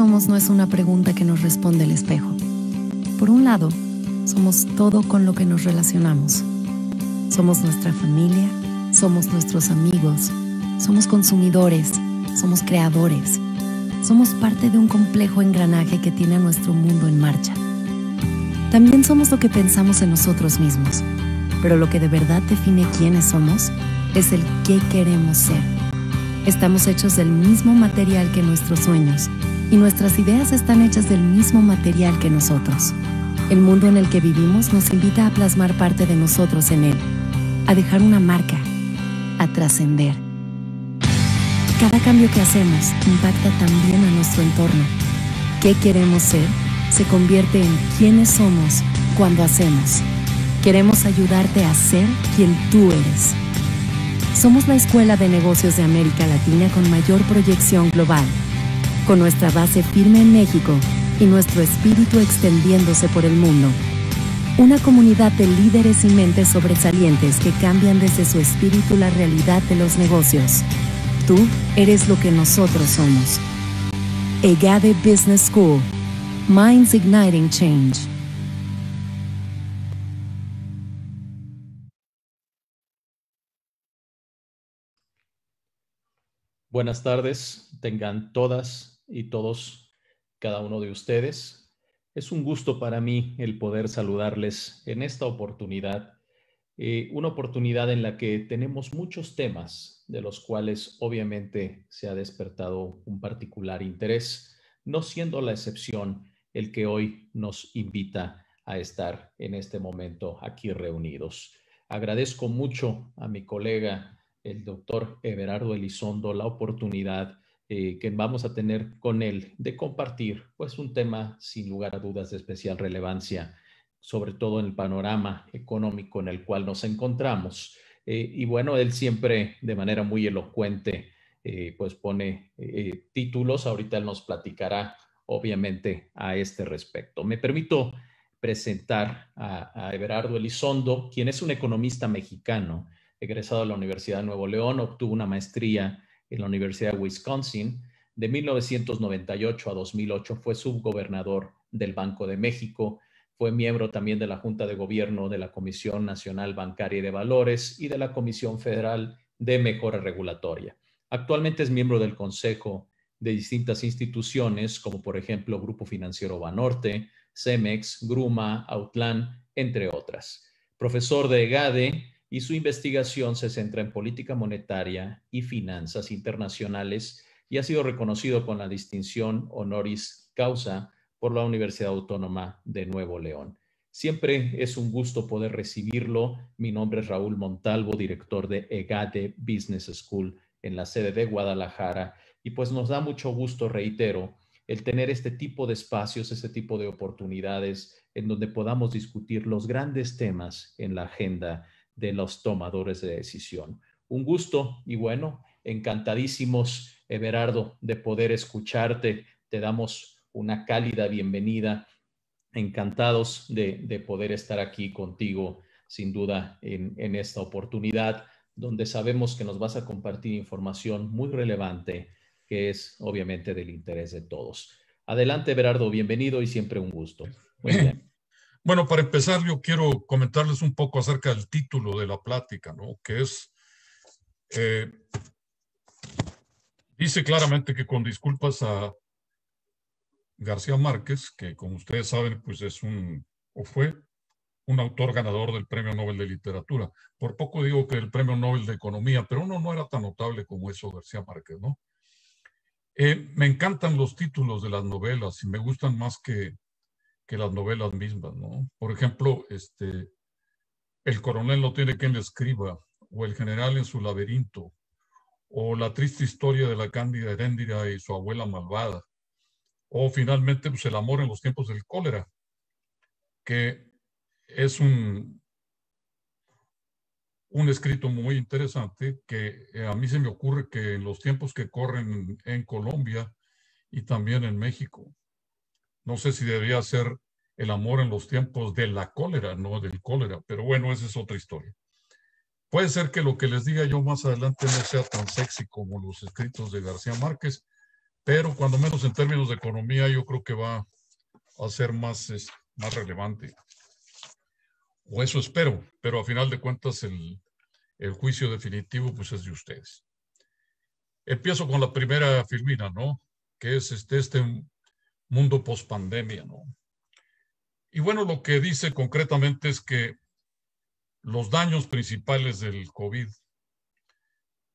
somos no es una pregunta que nos responde el espejo. Por un lado, somos todo con lo que nos relacionamos. Somos nuestra familia, somos nuestros amigos, somos consumidores, somos creadores, somos parte de un complejo engranaje que tiene nuestro mundo en marcha. También somos lo que pensamos en nosotros mismos, pero lo que de verdad define quiénes somos es el qué queremos ser. Estamos hechos del mismo material que nuestros sueños, y nuestras ideas están hechas del mismo material que nosotros. El mundo en el que vivimos nos invita a plasmar parte de nosotros en él, a dejar una marca, a trascender. Cada cambio que hacemos impacta también a nuestro entorno. ¿Qué queremos ser? Se convierte en quiénes somos cuando hacemos. Queremos ayudarte a ser quien tú eres. Somos la escuela de negocios de América Latina con mayor proyección global con nuestra base firme en México y nuestro espíritu extendiéndose por el mundo. Una comunidad de líderes y mentes sobresalientes que cambian desde su espíritu la realidad de los negocios. Tú eres lo que nosotros somos. EGADE Business School. Minds Igniting Change. Buenas tardes, tengan todas y todos, cada uno de ustedes. Es un gusto para mí el poder saludarles en esta oportunidad, eh, una oportunidad en la que tenemos muchos temas de los cuales obviamente se ha despertado un particular interés, no siendo la excepción el que hoy nos invita a estar en este momento aquí reunidos. Agradezco mucho a mi colega el doctor Everardo Elizondo la oportunidad eh, que vamos a tener con él de compartir pues un tema sin lugar a dudas de especial relevancia, sobre todo en el panorama económico en el cual nos encontramos. Eh, y bueno, él siempre de manera muy elocuente eh, pues pone títulos, ahorita él nos platicará obviamente a este respecto. Me permito presentar a, a Everardo Elizondo, quien es un economista mexicano, egresado de la Universidad de Nuevo León, obtuvo una maestría en la Universidad de Wisconsin. De 1998 a 2008 fue subgobernador del Banco de México, fue miembro también de la Junta de Gobierno de la Comisión Nacional Bancaria y de Valores y de la Comisión Federal de Mejora Regulatoria. Actualmente es miembro del Consejo de distintas instituciones, como por ejemplo Grupo Financiero Banorte, CEMEX, Gruma, Outland entre otras. Profesor de EGADE, y su investigación se centra en política monetaria y finanzas internacionales y ha sido reconocido con la distinción honoris causa por la Universidad Autónoma de Nuevo León. Siempre es un gusto poder recibirlo. Mi nombre es Raúl Montalvo, director de EGADE Business School en la sede de Guadalajara. Y pues nos da mucho gusto, reitero, el tener este tipo de espacios, este tipo de oportunidades en donde podamos discutir los grandes temas en la agenda de los tomadores de decisión. Un gusto y bueno, encantadísimos, Everardo, de poder escucharte. Te damos una cálida bienvenida. Encantados de, poder estar aquí contigo, sin duda, en, en esta oportunidad, donde sabemos que nos vas a compartir información muy relevante, que es obviamente del interés de todos. Adelante, Everardo, bienvenido y siempre un gusto. Muy bien. Bueno, para empezar, yo quiero comentarles un poco acerca del título de la plática, ¿no? Que es, eh, dice claramente que con disculpas a García Márquez, que como ustedes saben, pues es un, o fue un autor ganador del Premio Nobel de Literatura. Por poco digo que el Premio Nobel de Economía, pero uno no era tan notable como eso García Márquez, ¿no? Eh, me encantan los títulos de las novelas y me gustan más que que las novelas mismas, ¿no? Por ejemplo, este, el coronel no tiene quien le escriba, o el general en su laberinto, o la triste historia de la cándida Heréndira y su abuela malvada, o finalmente pues, el amor en los tiempos del cólera, que es un, un escrito muy interesante que eh, a mí se me ocurre que en los tiempos que corren en Colombia y también en México, no sé si debería ser el amor en los tiempos de la cólera, no del cólera, pero bueno, esa es otra historia. Puede ser que lo que les diga yo más adelante no sea tan sexy como los escritos de García Márquez, pero cuando menos en términos de economía yo creo que va a ser más, más relevante. O eso espero, pero a final de cuentas el, juicio definitivo pues es de ustedes. Empiezo con la primera filmina, ¿no? Que es este, este mundo post ¿no? Y bueno, lo que dice concretamente es que los daños principales del COVID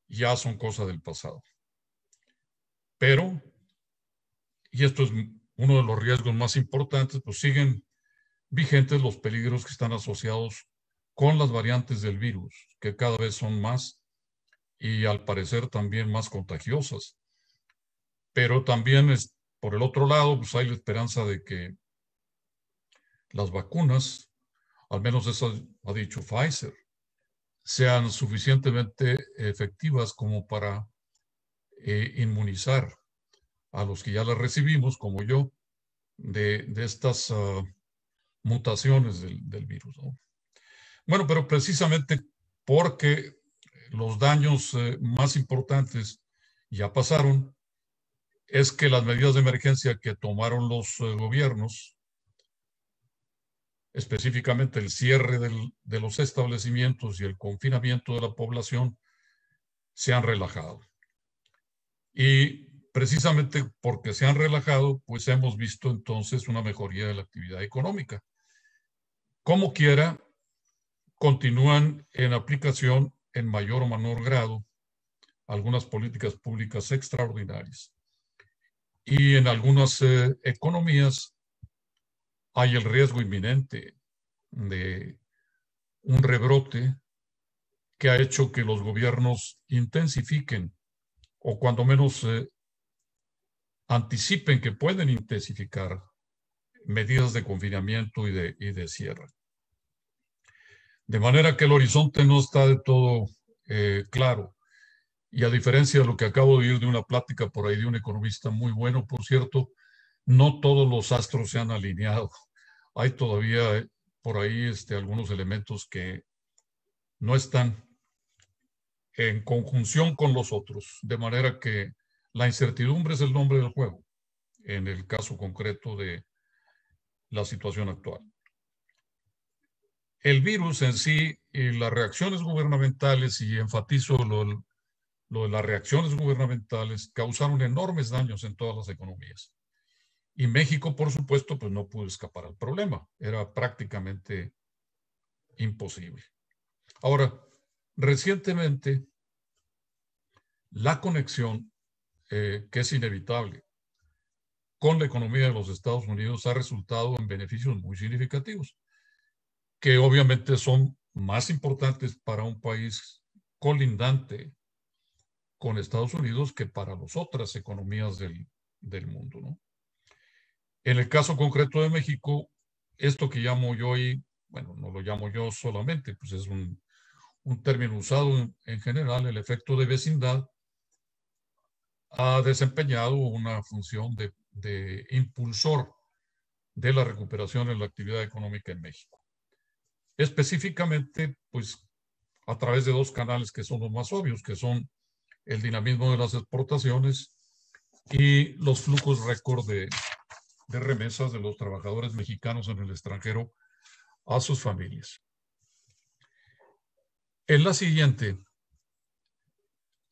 ya son cosa del pasado. Pero, y esto es uno de los riesgos más importantes, pues siguen vigentes los peligros que están asociados con las variantes del virus, que cada vez son más y al parecer también más contagiosas. Pero también es, este, por el otro lado, pues hay la esperanza de que las vacunas, al menos eso ha dicho Pfizer, sean suficientemente efectivas como para eh, inmunizar a los que ya las recibimos, como yo, de, estas ah, mutaciones del, virus. Bueno, pero precisamente porque los daños eh, más importantes ya pasaron, es que las medidas de emergencia que tomaron los eh, gobiernos, específicamente el cierre de los establecimientos y el confinamiento de la población, se han relajado. Y precisamente porque se han relajado, pues hemos visto entonces una mejoría de la actividad económica. Como quiera, continúan en aplicación en mayor o menor grado algunas políticas públicas extraordinarias. Y en algunas eh, economías hay el riesgo inminente de un rebrote que ha hecho que los gobiernos intensifiquen o cuando menos eh, anticipen que pueden intensificar medidas de confinamiento y de, de, cierre. De manera que el horizonte no está de todo eh, claro. Y a diferencia de lo que acabo de oír de una plática por ahí de un economista muy bueno, por cierto, no todos los astros se han alineado. Hay todavía eh, por ahí este, algunos elementos que no están en conjunción con los otros, de manera que la incertidumbre es el nombre del juego en el caso concreto de la situación actual. El virus en sí y las reacciones gubernamentales, y enfatizo lo, lo de las reacciones gubernamentales causaron enormes daños en todas las economías. Y México, por supuesto, pues no pudo escapar al problema. Era prácticamente imposible. Ahora, recientemente, la conexión, eh, que es inevitable, con la economía de los Estados Unidos ha resultado en beneficios muy significativos, que obviamente son más importantes para un país colindante con Estados Unidos que para las otras economías del, del mundo. ¿no? En el caso concreto de México, esto que llamo yo y, bueno, no lo llamo yo solamente, pues es un, un término usado en, general, el efecto de vecindad, ha desempeñado una función de, de impulsor de la recuperación en la actividad económica en México. Específicamente, pues a través de dos canales que son los más obvios, que son el dinamismo de las exportaciones y los flujos récord de, remesas de los trabajadores mexicanos en el extranjero a sus familias. En la siguiente,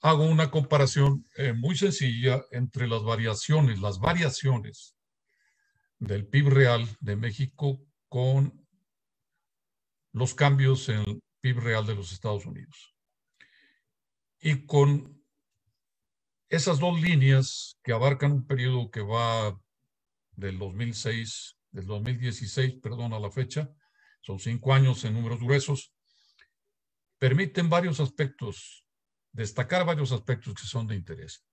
hago una comparación eh, muy sencilla entre las variaciones, las variaciones del PIB real de México con los cambios en el PIB real de los Estados Unidos y con esas dos líneas que abarcan un periodo que va del 2006, del 2016, perdón, a la fecha, son cinco años en números gruesos, permiten varios aspectos, destacar varios aspectos que son de interés.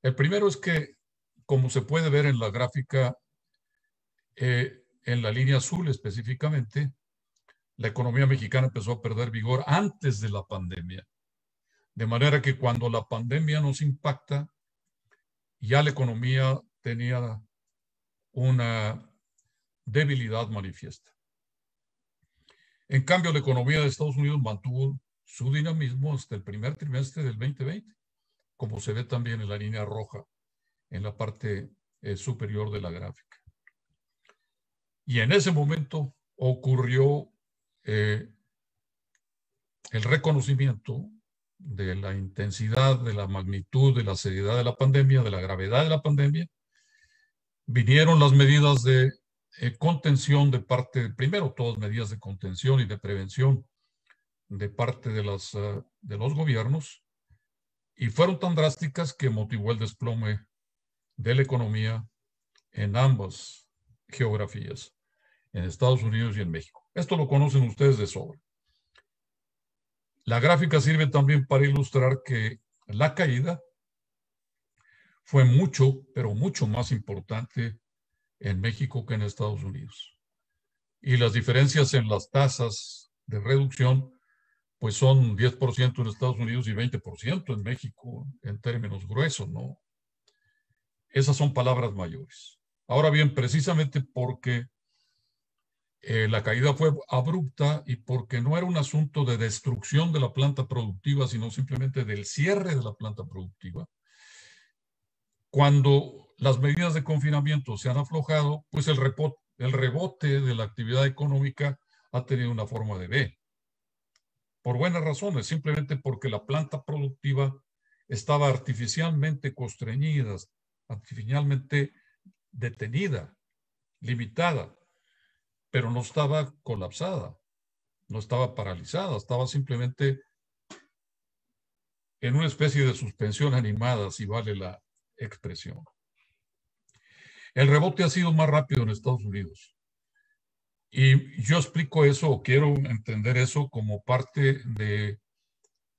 El primero es que, como se puede ver en la gráfica, eh, en la línea azul específicamente, la economía mexicana empezó a perder vigor antes de la pandemia de manera que cuando la pandemia nos impacta, ya la economía tenía una debilidad manifiesta. En cambio, la economía de Estados Unidos mantuvo su dinamismo hasta el primer trimestre del 2020, como se ve también en la línea roja en la parte eh, superior de la gráfica. Y en ese momento ocurrió eh, el reconocimiento de la intensidad, de la magnitud, de la seriedad de la pandemia, de la gravedad de la pandemia, vinieron las medidas de eh, contención de parte, primero todas medidas de contención y de prevención de parte de, las, eh, de los gobiernos, y fueron tan drásticas que motivó el desplome de la economía en ambas geografías, en Estados Unidos y en México. Esto lo conocen ustedes de sobra. La gráfica sirve también para ilustrar que la caída fue mucho, pero mucho más importante en México que en Estados Unidos. Y las diferencias en las tasas de reducción, pues son 10% en Estados Unidos y 20% en México, en términos gruesos, ¿no? Esas son palabras mayores. Ahora bien, precisamente porque eh, la caída fue abrupta y porque no era un asunto de destrucción de la planta productiva, sino simplemente del cierre de la planta productiva. Cuando las medidas de confinamiento se han aflojado, pues el, el rebote de la actividad económica ha tenido una forma de B. Por buenas razones, simplemente porque la planta productiva estaba artificialmente constreñida, artificialmente detenida, limitada pero no estaba colapsada, no estaba paralizada, estaba simplemente en una especie de suspensión animada, si vale la expresión. El rebote ha sido más rápido en Estados Unidos. Y yo explico eso, o quiero entender eso como parte de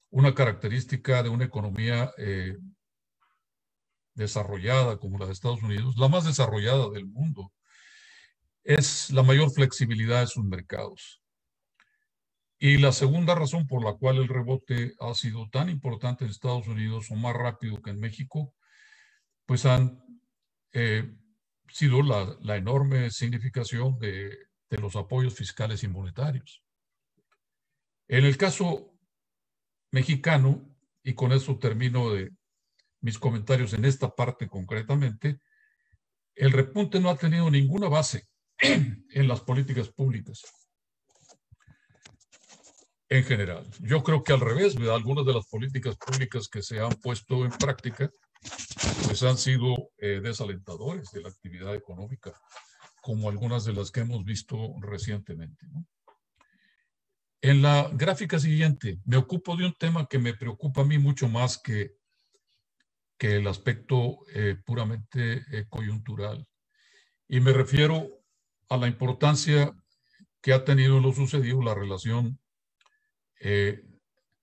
una característica de una economía eh, desarrollada como la de Estados Unidos, la más desarrollada del mundo, es la mayor flexibilidad de sus mercados. Y la segunda razón por la cual el rebote ha sido tan importante en Estados Unidos o más rápido que en México, pues han eh, sido la, enorme significación de, los apoyos fiscales y monetarios. En el caso mexicano, y con eso termino de mis comentarios en esta parte concretamente, el repunte no ha tenido ninguna base en las políticas públicas en general. Yo creo que al revés, algunas de las políticas públicas que se han puesto en práctica pues han sido eh, desalentadores de la actividad económica, como algunas de las que hemos visto recientemente. En la gráfica siguiente, me ocupo de un tema que me preocupa a mí mucho más que, que el aspecto eh, puramente eh, coyuntural. Y me refiero a la importancia que ha tenido en lo sucedido la relación eh,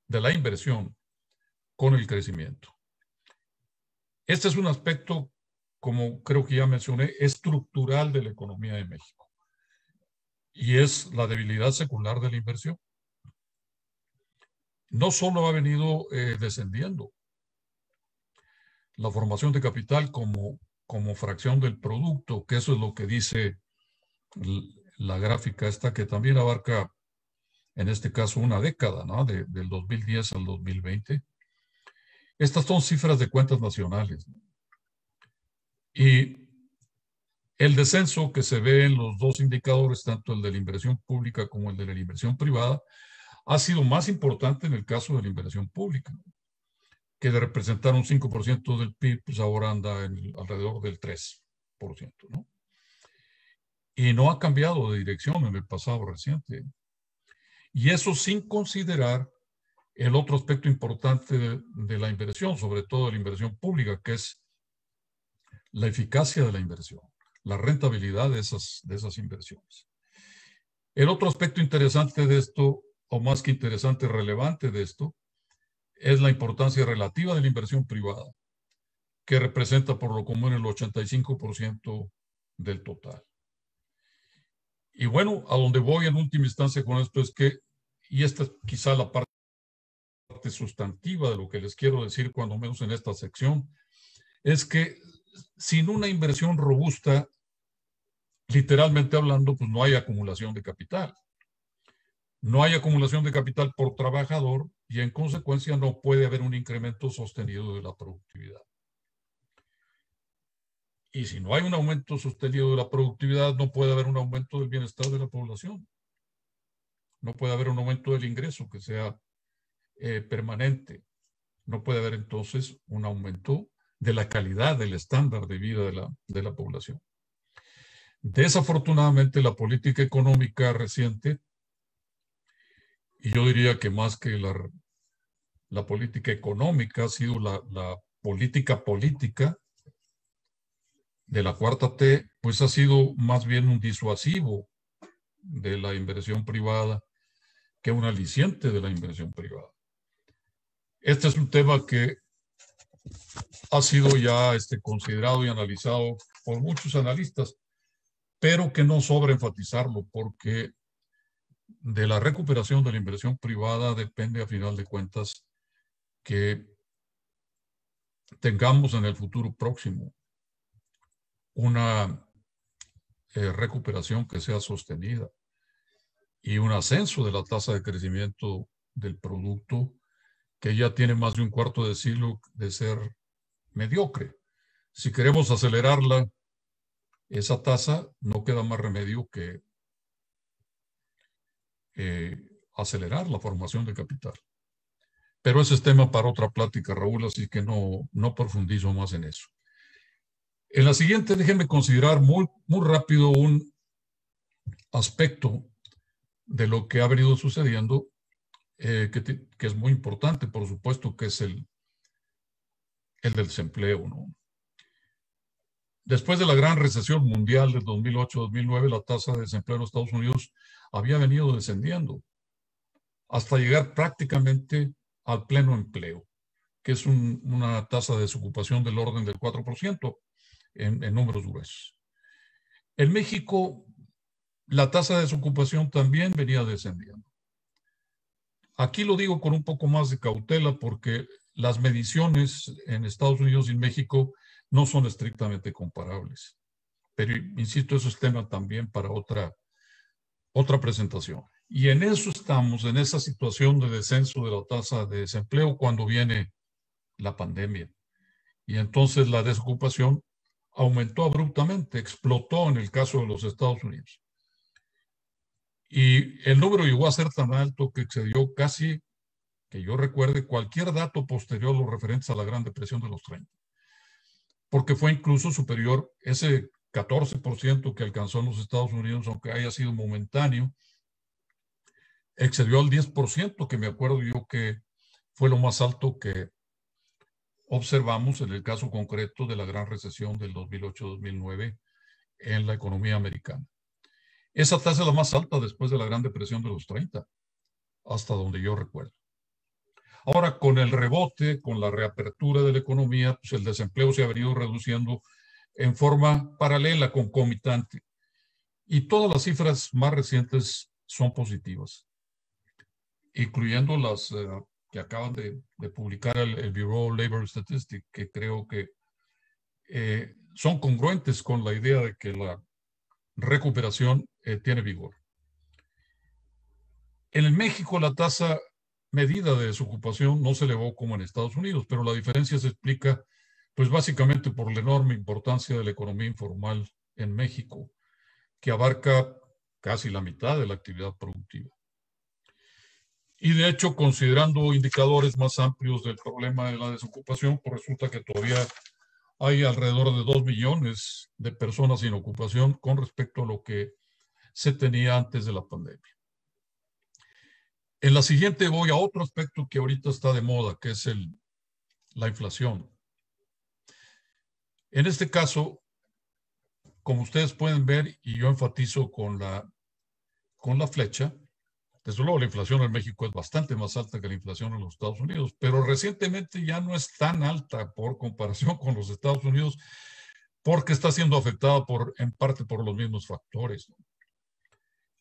de la inversión con el crecimiento. Este es un aspecto, como creo que ya mencioné, estructural de la economía de México y es la debilidad secular de la inversión. No solo ha venido eh, descendiendo la formación de capital como, como fracción del producto, que eso es lo que dice la gráfica esta que también abarca, en este caso, una década, ¿no? del 2010 al 2020. Estas son cifras de cuentas nacionales. Y el descenso que se ve en los dos indicadores, tanto el de la inversión pública como el de la inversión privada, ha sido más importante en el caso de la inversión pública, que de representar un 5% del PIB, pues ahora anda alrededor del 3%. ¿no? y no ha cambiado de dirección en el pasado reciente. Y eso sin considerar el otro aspecto importante de, la inversión, sobre todo la inversión pública, que es la eficacia de la inversión, la rentabilidad de esas, de esas inversiones. El otro aspecto interesante de esto, o más que interesante, relevante de esto, es la importancia relativa de la inversión privada, que representa por lo común el 85% del total. Y bueno, a donde voy en última instancia con esto es que, y esta es quizá la parte sustantiva de lo que les quiero decir, cuando menos en esta sección, es que sin una inversión robusta, literalmente hablando, pues no hay acumulación de capital. No hay acumulación de capital por trabajador y en consecuencia no puede haber un incremento sostenido de la productividad. Y si no hay un aumento sostenido de la productividad, no puede haber un aumento del bienestar de la población. No puede haber un aumento del ingreso que sea eh, permanente. No puede haber entonces un aumento de la calidad del estándar de vida de la, población. Desafortunadamente, la política económica reciente, y yo diría que más que la, política económica, ha sido la, la política política de la cuarta T, pues ha sido más bien un disuasivo de la inversión privada que un aliciente de la inversión privada. Este es un tema que ha sido ya este, considerado y analizado por muchos analistas, pero que no sobre enfatizarlo porque de la recuperación de la inversión privada depende a final de cuentas que tengamos en el futuro próximo una eh, recuperación que sea sostenida y un ascenso de la tasa de crecimiento del producto que ya tiene más de un cuarto de siglo de ser mediocre. Si queremos acelerarla, esa tasa no queda más remedio que eh, acelerar la formación de capital. Pero ese es tema para otra plática, Raúl, así que no, no profundizo más en eso. En la siguiente, déjenme considerar muy, muy rápido un aspecto de lo que ha venido sucediendo, eh, que, es muy importante, por supuesto, que es el, el del desempleo. Después de la gran recesión mundial del 2008-2009, la tasa de desempleo en Estados Unidos había venido descendiendo hasta llegar prácticamente al pleno empleo, que es una tasa de desocupación del orden del 4% en, números gruesos. En México, la tasa de desocupación también venía descendiendo. Aquí lo digo con un poco más de cautela porque las mediciones en Estados Unidos y en México no son estrictamente comparables. Pero, insisto, eso es tema también para otra, otra presentación. Y en eso estamos, en esa situación de descenso de la tasa de desempleo cuando viene la pandemia. Y entonces la desocupación aumentó abruptamente, explotó en el caso de los Estados Unidos. Y el número llegó a ser tan alto que excedió casi, que yo recuerde, cualquier dato posterior los referentes a la Gran Depresión de los 30, porque fue incluso superior ese 14% que alcanzó en los Estados Unidos, aunque haya sido momentáneo, excedió al 10%, que me acuerdo yo que fue lo más alto que observamos en el caso concreto de la gran recesión del 2008-2009 en la economía americana. Esa tasa es la más alta después de la Gran Depresión de los 30, hasta donde yo recuerdo. Ahora, con el rebote, con la reapertura de la economía, pues el desempleo se ha venido reduciendo en forma paralela, concomitante. Y todas las cifras más recientes son positivas, incluyendo las eh, que acaban de, publicar el, Bureau of Labor Statistics, que creo que eh, son congruentes con la idea de que la recuperación eh, tiene vigor. En México la tasa medida de desocupación no se elevó como en Estados Unidos, pero la diferencia se explica pues básicamente por la enorme importancia de la economía informal en México, que abarca casi la mitad de la actividad productiva. Y de hecho, considerando indicadores más amplios del problema de la desocupación, pues resulta que todavía hay alrededor de 2 millones de personas sin ocupación con respecto a lo que se tenía antes de la pandemia. En la siguiente voy a otro aspecto que ahorita está de moda, que es el, la inflación. En este caso, como ustedes pueden ver, y yo enfatizo con la, con la flecha, desde luego, la inflación en México es bastante más alta que la inflación en los Estados Unidos, pero recientemente ya no es tan alta por comparación con los Estados Unidos porque está siendo afectada por, en parte por los mismos factores.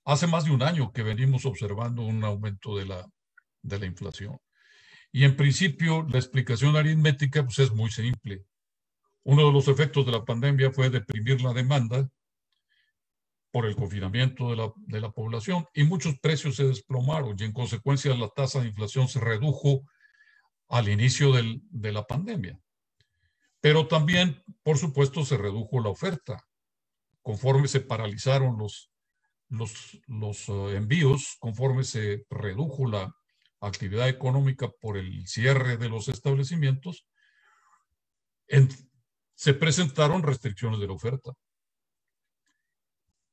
Hace más de un año que venimos observando un aumento de la, de la inflación. Y en principio, la explicación aritmética pues, es muy simple. Uno de los efectos de la pandemia fue deprimir la demanda por el confinamiento de la, población y muchos precios se desplomaron y en consecuencia la tasa de inflación se redujo al inicio de la pandemia. Pero también, por supuesto, se redujo la oferta. Conforme se paralizaron los, los, los eh, envíos, conforme se redujo la actividad económica por el cierre de los establecimientos, se presentaron restricciones de la oferta.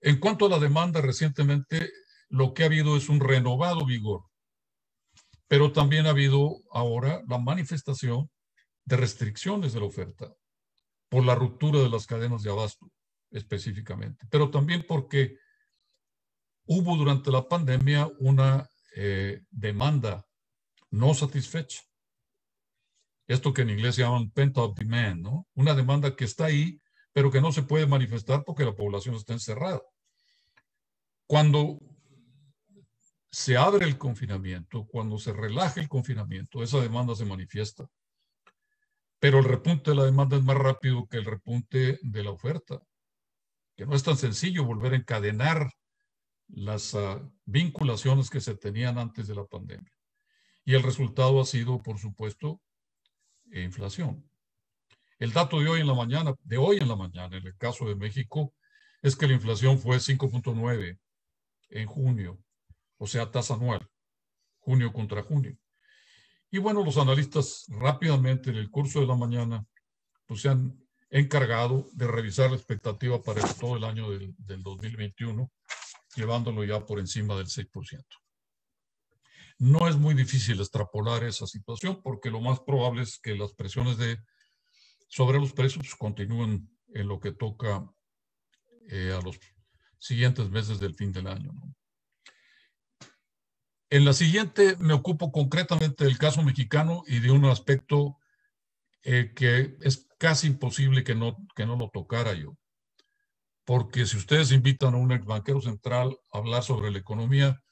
En cuanto a la demanda, recientemente lo que ha habido es un renovado vigor, pero también ha habido ahora la manifestación de restricciones de la oferta por la ruptura de las cadenas de abasto específicamente, pero también porque hubo durante la pandemia una eh, demanda no satisfecha. Esto que en inglés se llaman pent-up demand, ¿no? Una demanda que está ahí pero que no se puede manifestar porque la población está encerrada. Cuando se abre el confinamiento, cuando se relaja el confinamiento, esa demanda se manifiesta. Pero el repunte de la demanda es más rápido que el repunte de la oferta, que no es tan sencillo volver a encadenar las ah, vinculaciones que se tenían antes de la pandemia. Y el resultado ha sido, por supuesto, inflación. El dato de hoy en la mañana, de hoy en la mañana, en el caso de México, es que la inflación fue 5.9 en junio, o sea, tasa anual, junio contra junio. Y bueno, los analistas rápidamente en el curso de la mañana pues se han encargado de revisar la expectativa para todo el año del, del 2021, llevándolo ya por encima del 6%. No es muy difícil extrapolar esa situación porque lo más probable es que las presiones de sobre los precios, pues, continúan en lo que toca eh, a los siguientes meses del fin del año. En la siguiente me ocupo concretamente del caso mexicano y de un aspecto eh, que es casi imposible que no, no lo tocara yo. Porque si ustedes invitan a un ex banquero central a hablar sobre la economía,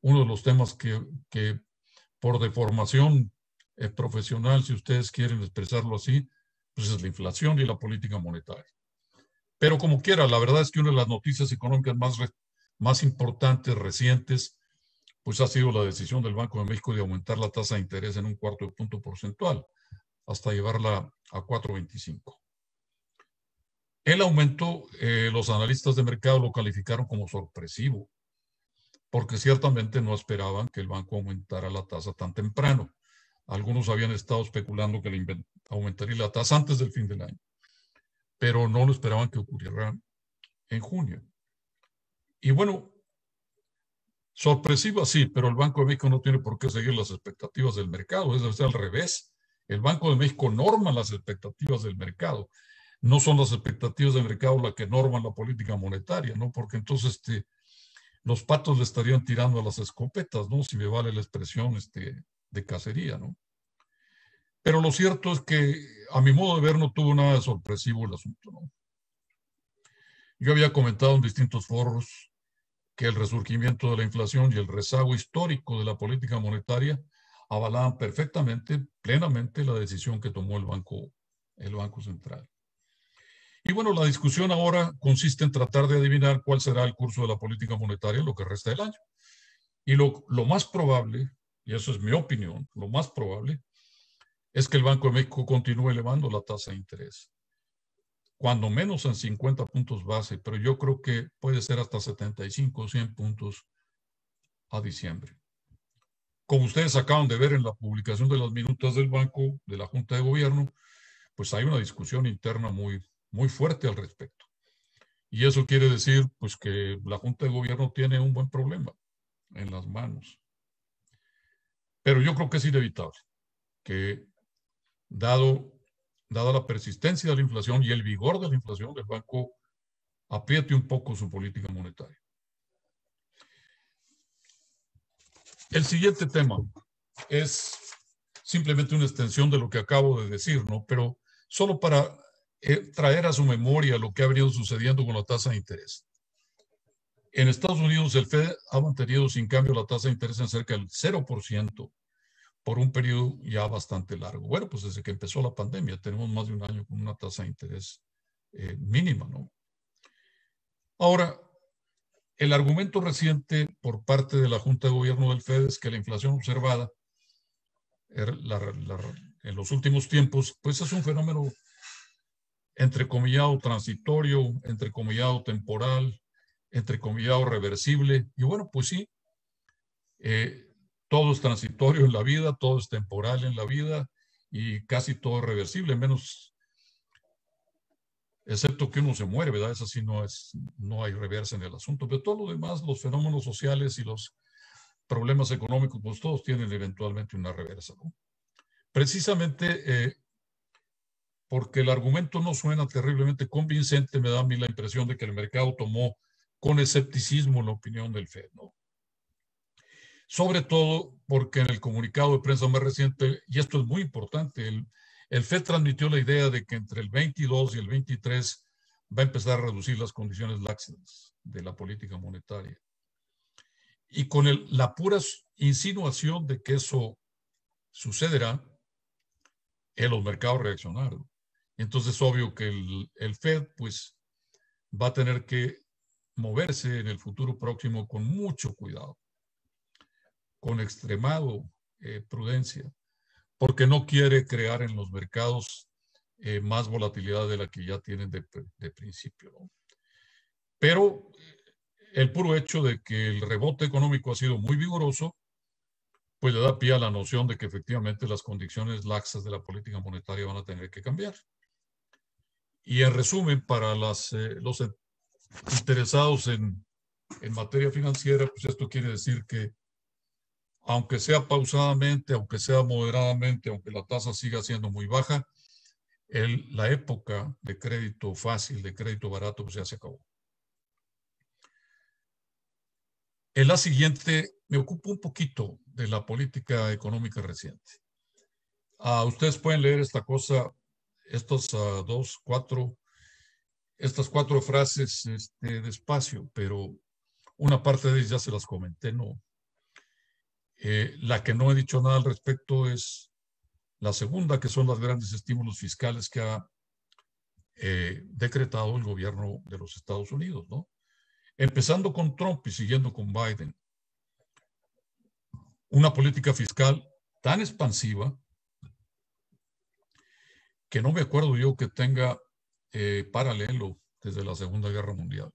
uno de los temas que, por deformación eh, profesional, si ustedes quieren expresarlo así, pues es la inflación y la política monetaria. Pero como quiera, la verdad es que una de las noticias económicas más, más importantes recientes, pues ha sido la decisión del Banco de México de aumentar la tasa de interés en un cuarto de punto porcentual, hasta llevarla a 4.25. El aumento, eh, los analistas de mercado lo calificaron como sorpresivo, porque ciertamente no esperaban que el banco aumentara la tasa tan temprano. Algunos habían estado especulando que le aumentaría la tasa antes del fin del año, pero no lo esperaban que ocurriera en junio. Y bueno, sorpresivo sí, pero el Banco de México no tiene por qué seguir las expectativas del mercado, es decir, al revés. El Banco de México norma las expectativas del mercado. No son las expectativas del mercado las que norman la política monetaria, ¿no? Porque entonces este, los patos le estarían tirando a las escopetas, ¿no? Si me vale la expresión, este, de cacería, ¿no? Pero lo cierto es que, a mi modo de ver, no tuvo nada de sorpresivo el asunto, ¿no? Yo había comentado en distintos foros que el resurgimiento de la inflación y el rezago histórico de la política monetaria avalaban perfectamente, plenamente la decisión que tomó el Banco, el banco Central. Y bueno, la discusión ahora consiste en tratar de adivinar cuál será el curso de la política monetaria lo que resta del año. Y lo, lo más probable y eso es mi opinión, lo más probable, es que el Banco de México continúe elevando la tasa de interés, cuando menos en 50 puntos base, pero yo creo que puede ser hasta 75 o 100 puntos a diciembre. Como ustedes acaban de ver en la publicación de las minutas del banco, de la Junta de Gobierno, pues hay una discusión interna muy, muy fuerte al respecto. Y eso quiere decir, pues, que la Junta de Gobierno tiene un buen problema en las manos. Pero yo creo que es inevitable que, dado, dada la persistencia de la inflación y el vigor de la inflación, el banco apriete un poco su política monetaria. El siguiente tema es simplemente una extensión de lo que acabo de decir, ¿no? Pero solo para eh, traer a su memoria lo que ha venido sucediendo con la tasa de interés. En Estados Unidos, el Fed ha mantenido sin cambio la tasa de interés en cerca del 0% por un periodo ya bastante largo. Bueno, pues desde que empezó la pandemia tenemos más de un año con una tasa de interés eh, mínima, ¿no? Ahora, el argumento reciente por parte de la Junta de Gobierno del FED es que la inflación observada er, en los últimos tiempos, pues es un fenómeno entrecomillado transitorio, entrecomillado temporal, entre entrecomillado, reversible. Y bueno, pues sí, eh, todo es transitorio en la vida, todo es temporal en la vida y casi todo es reversible, menos, excepto que uno se muere, ¿verdad? Es así, no, es, no hay reversa en el asunto, pero todo lo demás, los fenómenos sociales y los problemas económicos, pues todos tienen eventualmente una reversa, ¿no? Precisamente eh, porque el argumento no suena terriblemente convincente, me da a mí la impresión de que el mercado tomó con escepticismo la opinión del FED, ¿no? Sobre todo porque en el comunicado de prensa más reciente, y esto es muy importante, el, FED transmitió la idea de que entre el 22 y el 23 va a empezar a reducir las condiciones laxas de la política monetaria. Y con la pura insinuación de que eso sucederá, en los mercados reaccionaron. Entonces, es obvio que el, el, Fed, pues, va a tener que moverse en el futuro próximo con mucho cuidado, con extremado eh, prudencia, porque no quiere crear en los mercados eh, más volatilidad de la que ya tienen de, principio. Pero eh, el puro hecho de que el rebote económico ha sido muy vigoroso, pues le da pie a la noción de que efectivamente las condiciones laxas de la política monetaria van a tener que cambiar. Y en resumen, para las, los interesados en, en materia financiera, pues esto quiere decir que aunque sea pausadamente, aunque sea moderadamente, aunque la tasa siga siendo muy baja, la época de crédito fácil, de crédito barato, pues ya se acabó. En la siguiente, me ocupo un poquito de la política económica reciente. A ah, ustedes pueden leer esta cosa, estos ah, dos, cuatro, estas cuatro frases este, despacio, pero una parte de ellas ya se las comenté, no. Eh, la que no he dicho nada al respecto es la segunda, que son los grandes estímulos fiscales que ha eh, decretado el gobierno de los Estados Unidos, ¿no? Empezando con Trump y siguiendo con Biden. Una política fiscal tan expansiva que no me acuerdo yo que tenga eh, paralelo desde la Segunda Guerra Mundial.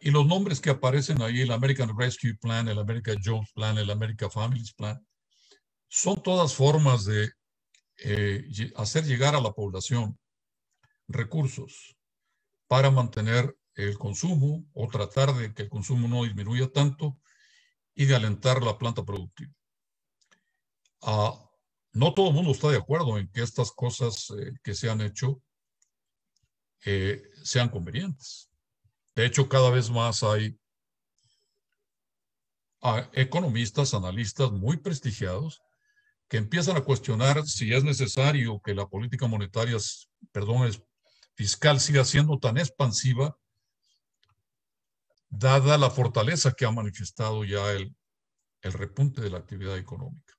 Y los nombres que aparecen ahí, el American Rescue Plan, el American Jobs Plan, el American Families Plan, son todas formas de eh, hacer llegar a la población recursos para mantener el consumo o tratar de que el consumo no disminuya tanto y de alentar la planta productiva. Ah, no todo el mundo está de acuerdo en que estas cosas eh, que se han hecho eh, sean convenientes. De hecho, cada vez más hay ah, economistas, analistas muy prestigiados que empiezan a cuestionar si es necesario que la política monetaria, perdón, fiscal siga siendo tan expansiva, dada la fortaleza que ha manifestado ya el repunte de la actividad económica.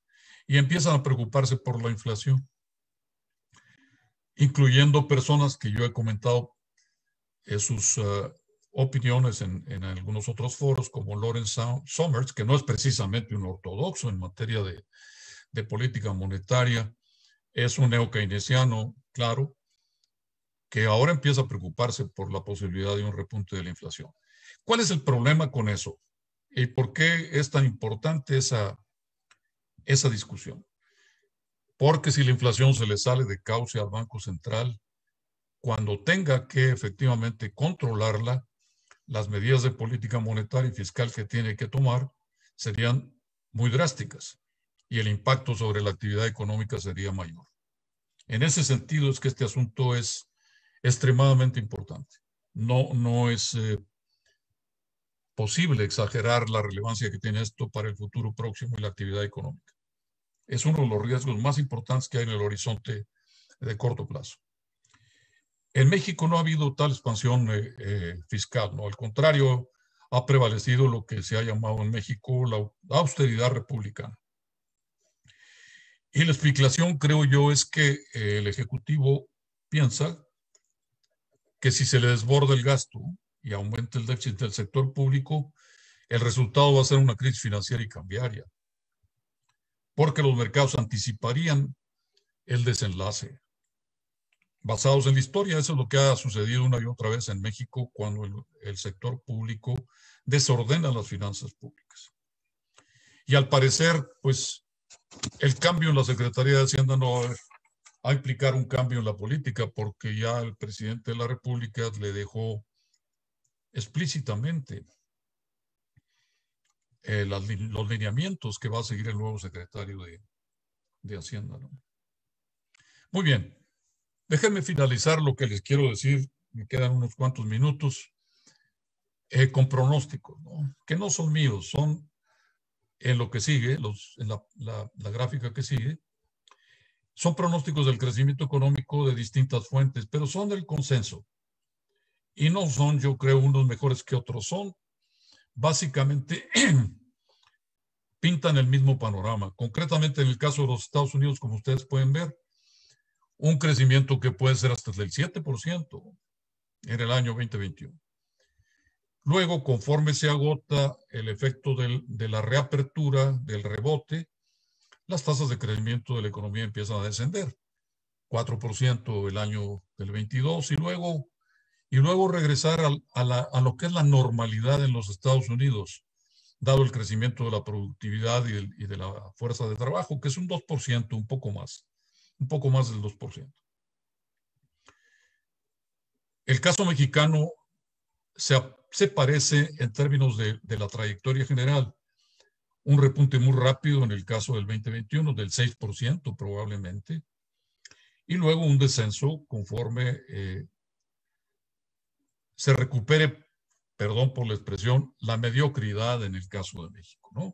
Y empiezan a preocuparse por la inflación incluyendo personas que yo he comentado eh, sus eh, opiniones en, algunos otros foros, como Lawrence Summers, que no es precisamente un ortodoxo en materia de, política monetaria, es un neocainesiano, claro, que ahora empieza a preocuparse por la posibilidad de un repunte de la inflación. ¿Cuál es el problema con eso? ¿Y por qué es tan importante esa, esa discusión? porque si la inflación se le sale de cauce al Banco Central, cuando tenga que efectivamente controlarla, las medidas de política monetaria y fiscal que tiene que tomar serían muy drásticas y el impacto sobre la actividad económica sería mayor. En ese sentido es que este asunto es extremadamente importante. No, no es eh, posible exagerar la relevancia que tiene esto para el futuro próximo y la actividad económica es uno de los riesgos más importantes que hay en el horizonte de corto plazo. En México no ha habido tal expansión eh, eh, fiscal, ¿no? Al contrario, ha prevalecido lo que se ha llamado en México la austeridad republicana. Y la explicación, creo yo, es que eh, el Ejecutivo piensa que si se le desborda el gasto y aumenta el déficit del sector público, el resultado va a ser una crisis financiera y cambiaria porque los mercados anticiparían el desenlace. Basados en la historia, eso es lo que ha sucedido una y otra vez en México cuando el, sector público desordena las finanzas públicas. Y al parecer, pues el cambio en la Secretaría de Hacienda no va a implicar un cambio en la política porque ya el presidente de la República le dejó explícitamente eh, los lineamientos que va a seguir el nuevo secretario de, Hacienda. Muy bien, déjenme finalizar lo que les quiero decir, me quedan unos cuantos minutos, eh, con pronósticos, que no son míos, son en lo que sigue, los, en la gráfica que sigue, son pronósticos del crecimiento económico de distintas fuentes, pero son del consenso. Y no son, yo creo, unos mejores que otros, son básicamente pintan el mismo panorama. Concretamente en el caso de los Estados Unidos, como ustedes pueden ver, un crecimiento que puede ser hasta el 7% en el año 2021. Luego, conforme se agota el efecto de la reapertura, del rebote, las tasas de crecimiento de la economía empiezan a descender. 4% el año del 22 y luego y luego regresar a, lo que es la normalidad en los Estados Unidos, dado el crecimiento de la productividad y, de la fuerza de trabajo, que es un 2%, un poco más, un poco más del 2%. El caso mexicano se, parece en términos de, la trayectoria general. Un repunte muy rápido en el caso del 2021, del 6% probablemente, y luego un descenso conforme eh, se recupere, perdón por la expresión, la mediocridad en el caso de México, ¿no?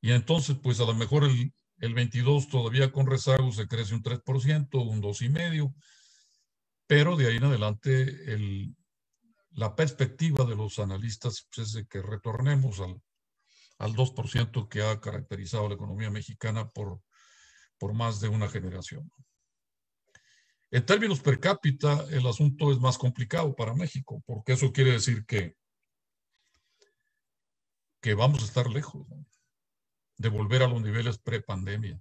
Y entonces, pues a lo mejor el, 22 todavía con rezago se crece un 3%, un 2,5%, pero de ahí en adelante la perspectiva de los analistas pues, es de que retornemos al, 2% que ha caracterizado la economía mexicana por, por más de una generación. En términos per cápita, el asunto es más complicado para México, porque eso quiere decir que, que vamos a estar lejos de volver a los niveles pre-pandemia,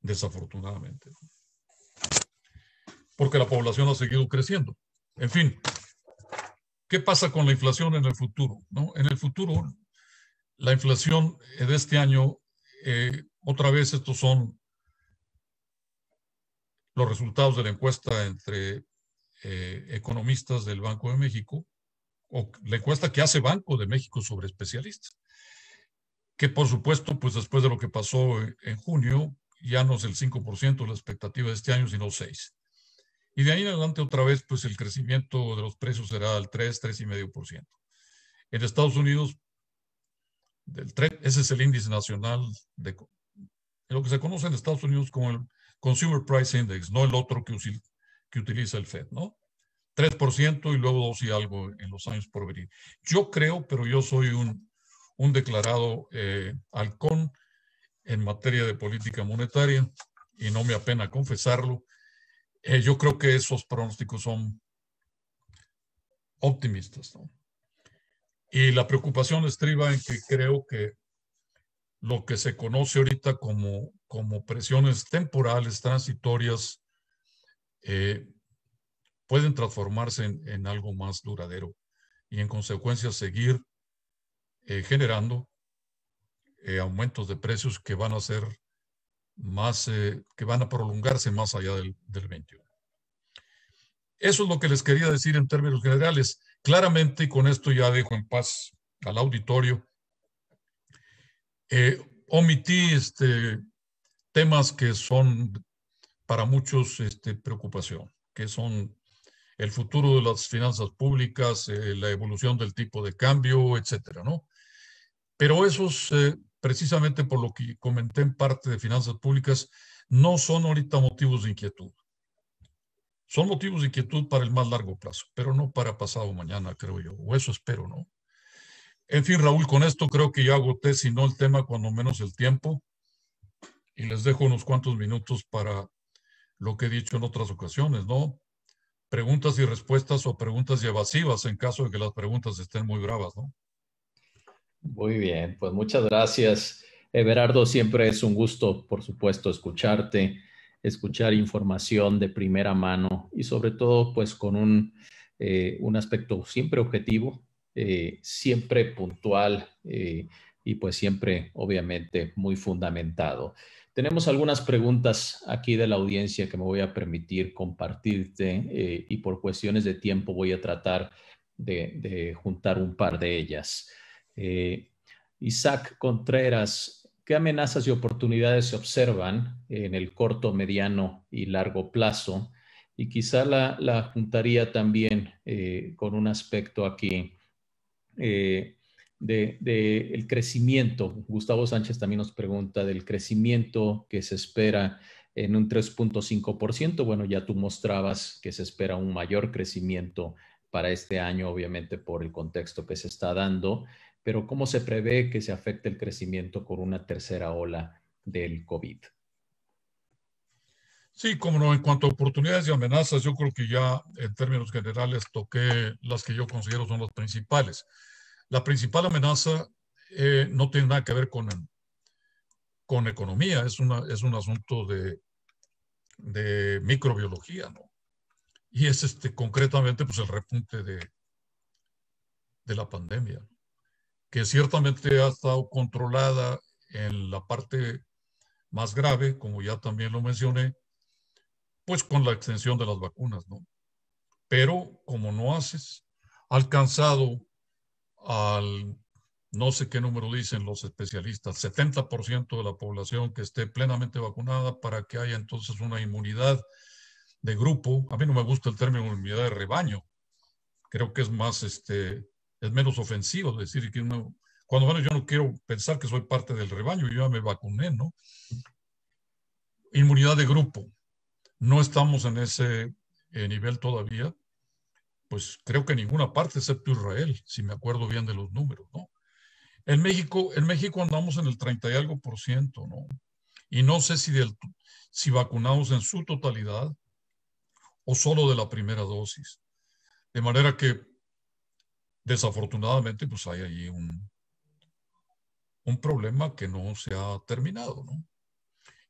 desafortunadamente, porque la población ha seguido creciendo. En fin, ¿qué pasa con la inflación en el futuro? En el futuro, la inflación de este año, eh, otra vez estos son los resultados de la encuesta entre eh, economistas del Banco de México, o la encuesta que hace Banco de México sobre especialistas, que por supuesto, pues después de lo que pasó en junio, ya no es el 5% la expectativa de este año, sino 6%. Y de ahí en adelante otra vez, pues el crecimiento de los precios será el 3, 3,5%. En Estados Unidos, del ese es el índice nacional de lo que se conoce en Estados Unidos como el Consumer Price Index, no el otro que, que utiliza el FED, ¿no? 3% y luego 2 y algo en los años por venir. Yo creo, pero yo soy un, un declarado eh, halcón en materia de política monetaria y no me apena confesarlo. Eh, yo creo que esos pronósticos son optimistas. ¿no? Y la preocupación estriba en que creo que lo que se conoce ahorita como, como presiones temporales, transitorias, eh, pueden transformarse en, algo más duradero y en consecuencia seguir eh, generando eh, aumentos de precios que van a ser más, que van a prolongarse más allá del, del 21. Eso es lo que les quería decir en términos generales. Claramente, y con esto ya dejo en paz al auditorio, eh, omití este, temas que son para muchos este, preocupación, que son el futuro de las finanzas públicas, eh, la evolución del tipo de cambio, etcétera, ¿no? Pero esos, eh, precisamente por lo que comenté en parte de finanzas públicas, no son ahorita motivos de inquietud. Son motivos de inquietud para el más largo plazo, pero no para pasado mañana, creo yo, o eso espero, ¿no? En fin, Raúl, con esto creo que ya agoté, si no el tema, cuando menos el tiempo. Y les dejo unos cuantos minutos para lo que he dicho en otras ocasiones, ¿no? Preguntas y respuestas o preguntas y evasivas en caso de que las preguntas estén muy bravas, ¿no? Muy bien, pues muchas gracias. Everardo, siempre es un gusto, por supuesto, escucharte, escuchar información de primera mano y sobre todo, pues con un, eh, un aspecto siempre objetivo, eh, siempre puntual eh, y pues siempre, obviamente, muy fundamentado. Tenemos algunas preguntas aquí de la audiencia que me voy a permitir compartirte eh, y por cuestiones de tiempo voy a tratar de, juntar un par de ellas. Isaac Contreras, ¿qué amenazas y oportunidades se observan en el corto, mediano y largo plazo? Y quizá la, juntaría también con un aspecto aquí del eh, de, crecimiento. Gustavo Sánchez también nos pregunta del crecimiento que se espera en un 3.5%. Bueno, ya tú mostrabas que se espera un mayor crecimiento para este año, obviamente por el contexto que se está dando, pero ¿cómo se prevé que se afecte el crecimiento con una tercera ola del COVID? Sí, como no, en cuanto a oportunidades y amenazas, yo creo que ya en términos generales toqué las que yo considero son las principales. La principal amenaza eh, no tiene nada que ver con, con economía, es, una, es un asunto de, de microbiología, ¿no? Y es este, concretamente pues, el repunte de, de la pandemia, que ciertamente ha estado controlada en la parte más grave, como ya también lo mencioné, pues con la extensión de las vacunas, ¿no? Pero como no haces, ha alcanzado al, no sé qué número dicen los especialistas, 70% de la población que esté plenamente vacunada para que haya entonces una inmunidad de grupo. A mí no me gusta el término inmunidad de rebaño. Creo que es más, este, es menos ofensivo decir que uno, cuando bueno, yo no quiero pensar que soy parte del rebaño, yo ya me vacuné, ¿no? Inmunidad de grupo. No estamos en ese eh, nivel todavía, pues creo que ninguna parte excepto Israel, si me acuerdo bien de los números, ¿no? En México, en México andamos en el 30 y algo por ciento, ¿no? Y no sé si, del, si vacunados en su totalidad o solo de la primera dosis. De manera que, desafortunadamente, pues hay ahí un, un problema que no se ha terminado, ¿no?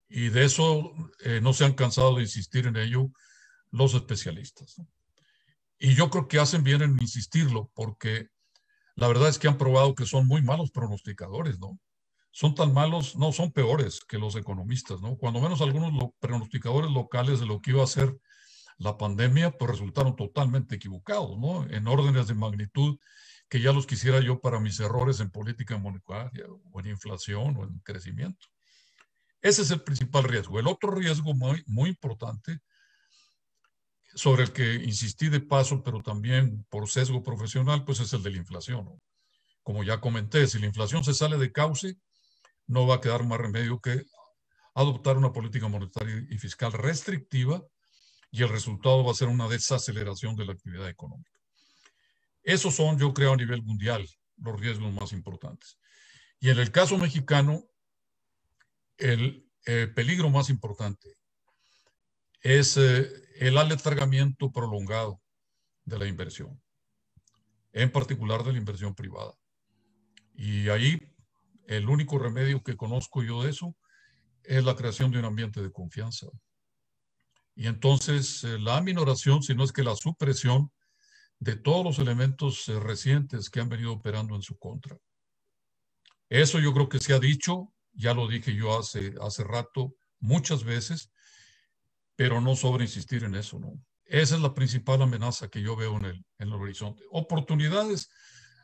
Y de eso eh, no se han cansado de insistir en ello los especialistas. Y yo creo que hacen bien en insistirlo, porque la verdad es que han probado que son muy malos pronosticadores, ¿no? Son tan malos, no, son peores que los economistas, ¿no? Cuando menos algunos pronosticadores locales de lo que iba a ser la pandemia, pues resultaron totalmente equivocados, ¿no? En órdenes de magnitud que ya los quisiera yo para mis errores en política monetaria o en inflación o en crecimiento. Ese es el principal riesgo. El otro riesgo muy, importante, sobre el que insistí de paso, pero también por sesgo profesional, pues es el de la inflación. Como ya comenté, si la inflación se sale de cauce, no va a quedar más remedio que adoptar una política monetaria y fiscal restrictiva y el resultado va a ser una desaceleración de la actividad económica. Esos son, yo creo, a nivel mundial los riesgos más importantes. Y en el caso mexicano, el eh, peligro más importante es eh, el aletargamiento prolongado de la inversión, en particular de la inversión privada. Y ahí el único remedio que conozco yo de eso es la creación de un ambiente de confianza. Y entonces eh, la aminoración, si no es que la supresión de todos los elementos recientes que han venido operando en su contra. Eso yo creo que se ha dicho, ya lo dije yo hace, hace rato muchas veces, pero no sobre insistir en eso, ¿no? Esa es la principal amenaza que yo veo en el, en el horizonte. Oportunidades,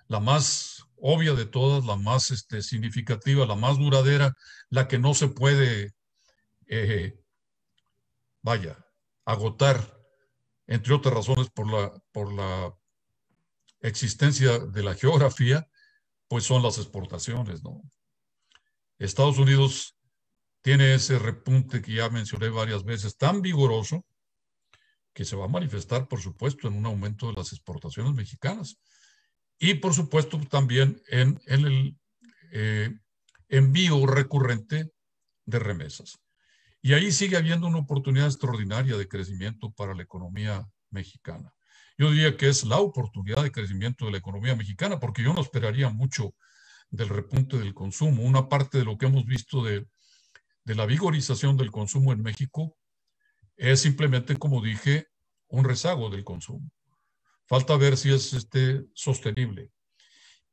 la más obvia de todas, la más este, significativa, la más duradera, la que no se puede, eh, vaya, agotar, entre otras razones por la, por la existencia de la geografía, pues son las exportaciones, ¿no? Estados Unidos tiene ese repunte que ya mencioné varias veces, tan vigoroso, que se va a manifestar, por supuesto, en un aumento de las exportaciones mexicanas y, por supuesto, también en, el eh, envío recurrente de remesas. Y ahí sigue habiendo una oportunidad extraordinaria de crecimiento para la economía mexicana. Yo diría que es la oportunidad de crecimiento de la economía mexicana, porque yo no esperaría mucho del repunte del consumo. Una parte de lo que hemos visto de, de la vigorización del consumo en México es simplemente, como dije, un rezago del consumo. Falta ver si es este, sostenible.